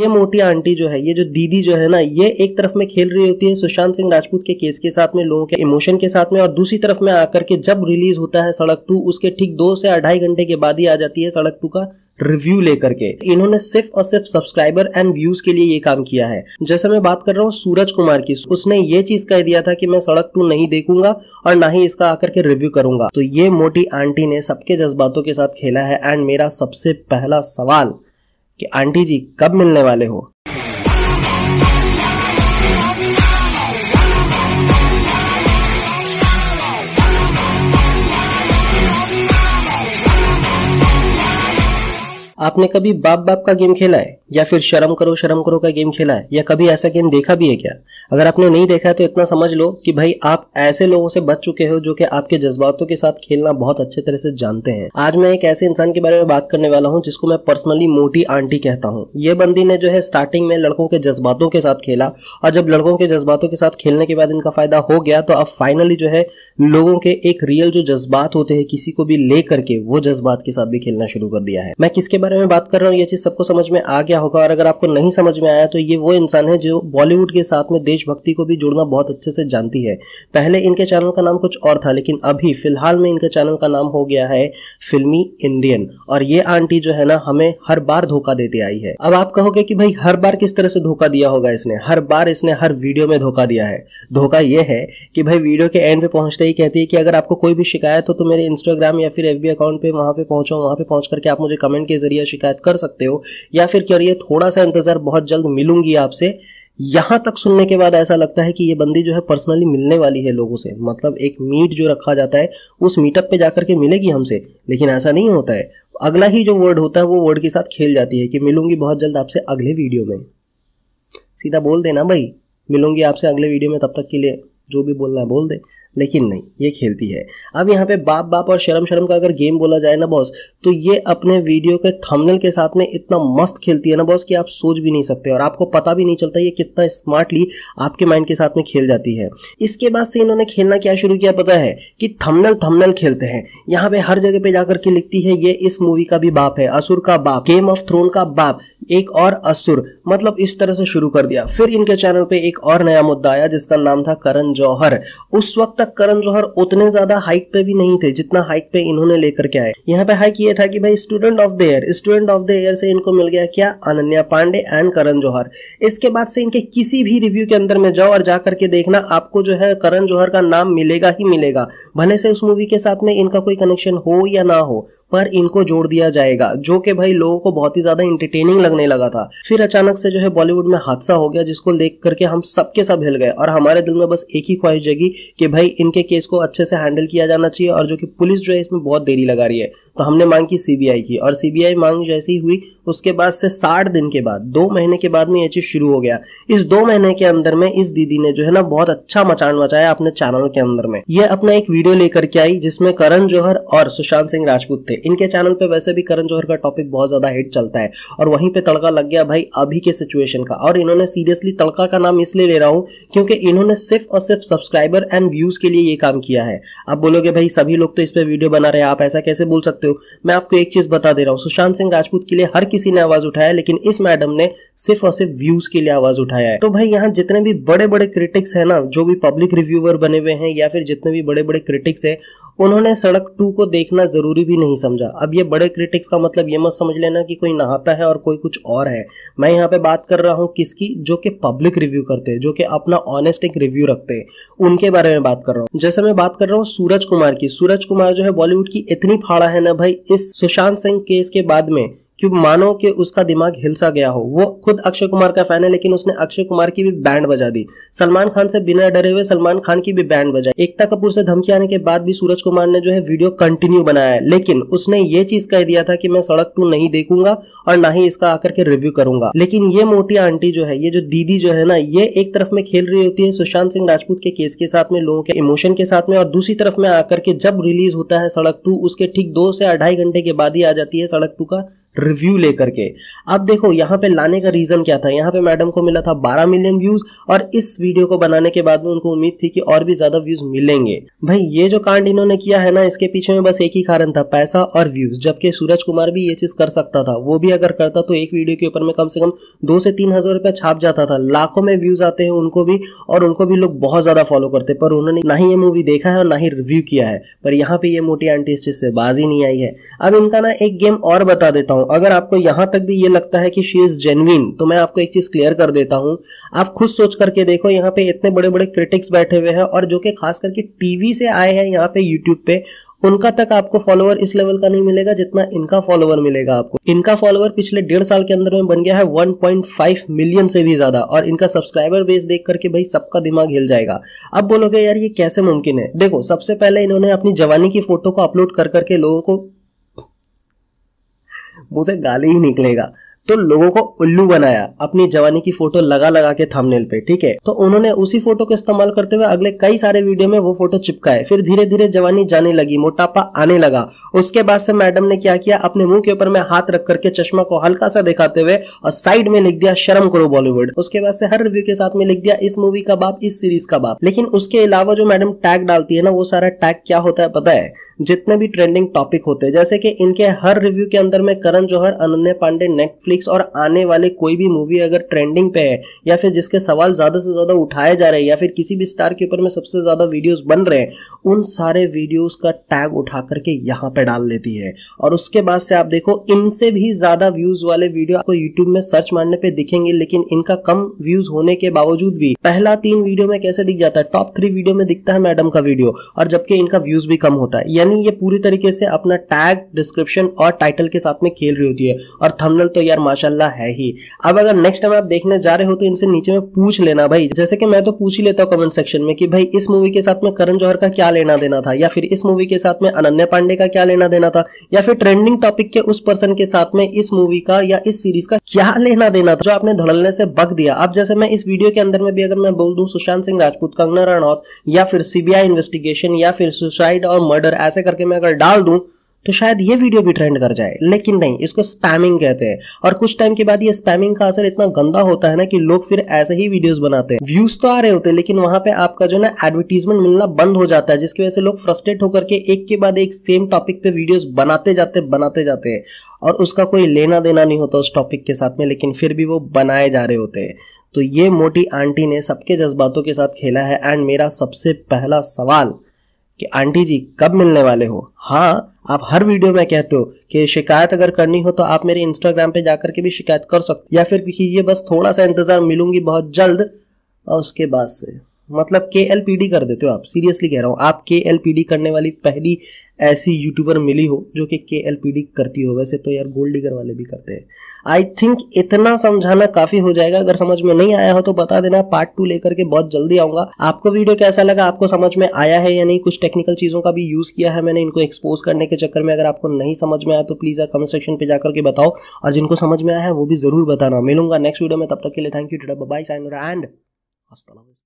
ये मोटी आंटी जो है ये जो दीदी जो है ना ये एक तरफ में खेल रही होती है सुशांत सिंह राजपूत के केस के साथ में लोगों के इमोशन के साथ में और दूसरी तरफ में आकर के जब रिलीज होता है सड़क टू उसके ठीक दो से अढ़ाई घंटे के बाद ही आ जाती है सड़क टू का रिव्यू लेकर के इन्होंने सिर्फ और सिर्फ सब्सक्राइबर एंड व्यूज के लिए ये काम किया है जैसे मैं बात कर रहा हूँ सूरज कुमार की उसने ये चीज कह दिया था कि मैं सड़क टू नहीं देखूंगा और ना ही इसका आकर के रिव्यू करूंगा तो ये मोटी आंटी ने सबके जज्बातों के साथ खेला है एंड मेरा सबसे पहला सवाल कि आंटी जी कब मिलने वाले हो आपने कभी बाप बाप का गेम खेला है या फिर शर्म करो शर्म करो का गेम खेला है या कभी ऐसा गेम देखा भी है क्या अगर आपने नहीं देखा है तो इतना समझ लो कि भाई आप ऐसे लोगों से बच चुके हो जो कि आपके जज्बातों के साथ खेलना बहुत अच्छे तरह से जानते हैं आज मैं एक ऐसे इंसान के बारे में बात करने वाला हूँ जिसको मैं पर्सनली मोटी आंटी कहता हूँ ये बंदी ने जो है स्टार्टिंग में लड़कों के जज्बातों के साथ खेला और जब लड़कों के जज्बातों के साथ खेलने के बाद इनका फायदा हो गया तो अब फाइनली जो है लोगों के एक रियल जो जज्बात होते हैं किसी को भी ले करके वो जज्बात के साथ भी खेलना शुरू कर दिया है मैं किसके बारे में बात कर रहा हूँ ये चीज़ सबको समझ में आ गया होगा और अगर आपको नहीं समझ में आया तो ये वो इंसान है जो बॉलीवुड के साथ में देशभक्ति को भी जुड़ना बहुत अच्छे से जानती है पहले इनके चैनल का नाम कुछ और था लेकिन अभी फिलहाल में इनके चैनल का नाम हो गया है फिल्मी इंडियन और ये आंटी जो है ना हमें हर बार धोखा देती आई है अब आप कहोगे कि भाई हर बार किस तरह से धोखा दिया होगा इसने हर बार इसने हर वीडियो में धोखा दिया है धोखा ये है कि भाई वीडियो के एंड पे पहुंचते ही कहती है कि अगर आपको कोई भी शिकायत हो तो मेरे इंस्टाग्राम या फिर एफ अकाउंट पे वहां पे पहुंचो वहां पे पहुंच करके आप मुझे कमेंट के जरिए यह शिकायत कर सकते हो या फिर करिए थोड़ा सा इंतज़ार बहुत जल्द मिलूंगी आपसे यहां तक सुनने के बाद ऐसा लगता है कि ये बंदी जो है पर्सनली मिलने वाली है लोगों से मतलब एक मीट जो रखा जाता है उस मीटअप पे जाकर के मिलेगी हमसे लेकिन ऐसा नहीं होता है अगला ही जो वर्ड होता है वो वर्ड के साथ खेल जाती है कि मिलूंगी बहुत जल्द आपसे अगले वीडियो में सीधा बोल देना भाई मिलूंगी आपसे अगले वीडियो में तब तक के लिए जो भी बोलना है बोल दे लेकिन नहीं ये खेलती है अब यहाँ पे बाप बाप और शर्म शर्म का अगर गेम बोला जाए ना बॉस तो ये अपने वीडियो के थंबनेल के साथ में इतना मस्त खेलती है ना बॉस कि आप सोच भी नहीं सकते और आपको पता भी नहीं चलता ये कितना स्मार्टली आपके माइंड के साथ में खेल जाती है इसके बाद से इन्होंने खेलना क्या शुरू किया पता है कि थमनल थमनल खेलते हैं यहाँ पे हर जगह पे जाकर के लिखती है ये इस मूवी का भी बाप है असुर का बाप गेम ऑफ थ्रोन का बाप एक और असुर मतलब इस तरह से शुरू कर दिया फिर इनके चैनल पे एक और नया मुद्दा आया जिसका नाम था करण जौहर उस वक्त तक करण जौहर उतने ज्यादा हाइक पे भी नहीं थे जितना हाइक पे इन्होंने लेकर के आए यहाँ पे हाइक ये था कि भाई student of the year student of the year से इनको मिल गया क्या अनन्या पांडे एंड करण जौहर इसके बाद से इनके किसी भी रिव्यू के अंदर में जाओ और जा करके देखना आपको जो है करण जौहर का नाम मिलेगा ही मिलेगा भले से उस मूवी के साथ में इनका कोई कनेक्शन हो या ना हो पर इनको जोड़ दिया जाएगा जो कि भाई लोगों को बहुत ही ज्यादा इंटरटेनिंग लगने लगा था फिर अचानक से जो है बॉलीवुड में हादसा हो गया जिसको देख करके हम सबके सब हिल गए और हमारे दिल में बस एक एक ही ख्वाहिश जगी कि भाई इनके केस को अच्छे से हैंडल किया जाना चाहिए और जो कि पुलिस जो है इसमें बहुत देरी लगा रही है तो हमने मांग की सीबीआई की और सीबीआई मांग जैसी हुई उसके बाद से साठ दिन के बाद दो महीने के बाद में यह चीज शुरू हो गया इस दो महीने के अंदर में इस दीदी ने जो है ना बहुत अच्छा मचान मचाया अपने चैनल के अंदर में यह अपना एक वीडियो लेकर के आई जिसमें करण जौहर और सुशांत सिंह राजपूत थे इनके चैनल पर वैसे भी करण जौहर का टॉपिक बहुत ज्यादा हिट चलता है और वहीं पर तड़का लग गया भाई अभी के सिचुएशन का और इन्होंने सीरियसली तड़का का नाम इसलिए ले रहा हूं क्योंकि इन्होंने सिर्फ और सिर्फ सिर्फ सब्सक्राइबर एंड व्यूज के लिए ये काम किया है आप बोलोगे भाई सभी लोग तो इस पर वीडियो बना रहे हैं आप ऐसा कैसे बोल सकते हो मैं आपको एक चीज बता दे रहा हूँ सुशांत सिंह राजपूत के लिए हर किसी ने आवाज उठाया लेकिन इस मैडम ने सिर्फ और सिर्फ व्यूज के लिए आवाज उठाया है तो भाई यहाँ जितने भी बड़े बड़े क्रिटिक्स है ना जो भी पब्लिक रिव्यूवर बने हुए हैं या फिर जितने भी बड़े बड़े क्रिटिक्स है उन्होंने सड़क टू को देखना जरूरी भी नहीं समझा अब ये बड़े क्रिटिक्स का मतलब ये मत समझ लेना कि कोई नहाता है और कोई कुछ और है मैं यहाँ पे बात कर रहा हूँ किसकी जो कि पब्लिक रिव्यू करते हैं जो कि अपना ऑनेस्ट एक रिव्यू रखते हैं उनके बारे में बात कर रहा हूँ जैसे मैं बात कर रहा हूँ सूरज कुमार की सूरज कुमार जो है बॉलीवुड की इतनी फाड़ा है ना भाई इस सुशांत सिंह केस के बाद में कि मानो कि उसका दिमाग हिलसा गया हो वो खुद अक्षय कुमार का फैन है लेकिन उसने अक्षय कुमार की भी बैंड बजा दी सलमान खान से बिना डरे हुए सलमान खान की भी बैंड बजाई एकता कपूर से धमकी आने के बाद भी सूरज कुमार ने जो है वीडियो कंटिन्यू बनाया है लेकिन उसने ये चीज कह दिया था कि मैं सड़क टू नहीं देखूंगा और ना ही इसका आकर के रिव्यू करूंगा लेकिन ये मोटी आंटी जो है ये जो दीदी जो है ना ये एक तरफ में खेल रही होती है सुशांत सिंह राजपूत के केस के साथ में लोगों के इमोशन के साथ में और दूसरी तरफ में आकर के जब रिलीज होता है सड़क टू उसके ठीक दो से अढ़ाई घंटे के बाद ही आ जाती है सड़क टू का रिव्यू लेकर के अब देखो यहाँ पे लाने का रीज़न क्या था यहाँ पे मैडम को मिला था 12 मिलियन व्यूज़ और इस वीडियो को बनाने के बाद में उनको उम्मीद थी कि और भी ज़्यादा व्यूज़ मिलेंगे भाई ये जो कांड इन्होंने किया है ना इसके पीछे में बस एक ही कारण था पैसा और व्यूज़ जबकि सूरज कुमार भी ये चीज़ कर सकता था वो भी अगर करता तो एक वीडियो के ऊपर में कम से कम दो से तीन हज़ार रुपया छाप जाता था लाखों में व्यूज़ आते हैं उनको भी और उनको भी लोग बहुत ज़्यादा फॉलो करते पर उन्होंने ना ही ये मूवी देखा है और ना ही रिव्यू किया है पर यहाँ पे ये मोटी आंटी इस चीज़ से बाजी नहीं आई है अब इनका ना एक गेम और बता देता हूँ अगर आपको यहां तक भी ये लगता है कि शी इज़ जेनविन तो मैं आपको एक चीज़ क्लियर कर देता हूं आप खुद सोच करके देखो यहाँ पे इतने बड़े बड़े क्रिटिक्स बैठे हुए हैं और जो कि खास करके टीवी से आए हैं यहाँ पे यूट्यूब पे उनका तक आपको फॉलोअर इस लेवल का नहीं मिलेगा जितना इनका फॉलोअर मिलेगा आपको इनका फॉलोअर पिछले डेढ़ साल के अंदर में बन गया है 1.5 मिलियन से भी ज्यादा और इनका सब्सक्राइबर बेस देख करके भाई सबका दिमाग हिल जाएगा अब बोलोगे यार ये कैसे मुमकिन है देखो सबसे पहले इन्होंने अपनी जवानी की फोटो को अपलोड कर करके लोगों को मुझे गाली ही निकलेगा तो लोगों को उल्लू बनाया अपनी जवानी की फोटो लगा लगा के थंबनेल पे ठीक है तो उन्होंने उसी फोटो का इस्तेमाल करते हुए अगले कई सारे वीडियो में वो फोटो चिपकाए फिर धीरे धीरे जवानी जाने लगी मोटापा आने लगा उसके बाद से मैडम ने क्या किया अपने मुंह के ऊपर में हाथ रख करके चश्मा को हल्का सा दिखाते हुए और साइड में लिख दिया शर्म करो बॉलीवुड उसके बाद से हर रिव्यू के साथ में लिख दिया इस मूवी का बाप इस सीरीज का बाप लेकिन उसके अलावा जो मैडम टैग डालती है ना वो सारा टैग क्या होता है पता है जितने भी ट्रेंडिंग टॉपिक होते हैं जैसे कि इनके हर रिव्यू के अंदर में करण जौहर अनन्या पांडे नेटफ्लिक्स नेटफ्लिक्स और आने वाले कोई भी मूवी अगर ट्रेंडिंग पे है या फिर जिसके सवाल ज़्यादा से ज़्यादा उठाए जा रहे हैं या फिर किसी भी स्टार के ऊपर में सबसे ज़्यादा वीडियोज़ बन रहे हैं उन सारे वीडियोज़ का टैग उठा करके यहाँ पर डाल लेती है और उसके बाद से आप देखो इनसे भी ज़्यादा व्यूज़ वाले वीडियो आपको यूट्यूब में सर्च मारने पर दिखेंगे लेकिन इनका कम व्यूज़ होने के बावजूद भी पहला तीन वीडियो में कैसे दिख जाता है टॉप थ्री वीडियो में दिखता है मैडम का वीडियो और जबकि इनका व्यूज़ भी कम होता है यानी ये पूरी तरीके से अपना टैग डिस्क्रिप्शन और टाइटल के साथ में खेल रही होती है और थंबनेल तो यार माशाल्लाह है ही अब अगर नेक्स्ट टाइम आप देखने जा रहे हो तो इनसे नीचे में पूछ लेना भाई जैसे कि मैं तो पूछ ही लेता हूँ कमेंट सेक्शन में कि भाई इस मूवी के साथ में करण जौहर का क्या लेना देना था या फिर इस मूवी के साथ में अनन्या पांडे का क्या लेना देना था या फिर ट्रेंडिंग टॉपिक के उस पर्सन के साथ में इस मूवी का या इस सीरीज का क्या लेना देना था जो आपने धड़लने से बक दिया अब जैसे मैं इस वीडियो के अंदर में भी अगर मैं बोल दू सुशांत सिंह राजपूत कंगना रणौत या फिर सीबीआई इन्वेस्टिगेशन या फिर सुसाइड और मर्डर ऐसे करके मैं अगर डाल दूं तो शायद ये वीडियो भी ट्रेंड कर जाए लेकिन नहीं इसको स्पैमिंग कहते हैं और कुछ टाइम के बाद ये स्पैमिंग का असर इतना गंदा होता है ना कि लोग फिर ऐसे ही वीडियोस बनाते हैं व्यूज तो आ रहे होते हैं लेकिन वहां पे आपका जो ना एडवर्टीजमेंट मिलना बंद हो जाता है जिसकी वजह से लोग फ्रस्ट्रेट होकर के एक के बाद एक सेम टॉपिक पे वीडियोज बनाते जाते बनाते जाते और उसका कोई लेना देना नहीं होता उस टॉपिक के साथ में लेकिन फिर भी वो बनाए जा रहे होते हैं तो ये मोटी आंटी ने सबके जज्बातों के साथ खेला है एंड मेरा सबसे पहला सवाल कि आंटी जी कब मिलने वाले हो हाँ आप हर वीडियो में कहते हो कि शिकायत अगर करनी हो तो आप मेरे इंस्टाग्राम पे जाकर के भी शिकायत कर सकते या फिर कीजिए बस थोड़ा सा इंतज़ार मिलूंगी बहुत जल्द और उसके बाद से मतलब के एल पी डी कर देते हो आप सीरियसली कह रहा हूँ आप के एल पी डी करने वाली पहली ऐसी यूट्यूबर मिली हो जो कि के एल पी डी करती हो वैसे तो यार गोल्ड डिगर वाले भी करते हैं आई थिंक इतना समझाना काफ़ी हो जाएगा अगर समझ में नहीं आया हो तो बता देना पार्ट टू लेकर के बहुत जल्दी आऊंगा आपको वीडियो कैसा लगा आपको समझ में आया है या नहीं कुछ टेक्निकल चीज़ों का भी यूज़ किया है मैंने इनको एक्सपोज करने के चक्कर में अगर आपको नहीं समझ में आया तो प्लीज़ आप कमेंट सेक्शन पे जाकर के बताओ और जिनको समझ में आया है वो भी ज़रूर बताना मिलूंगा नेक्स्ट वीडियो में तब तक के लिए थैंक यू बाई साइन एंड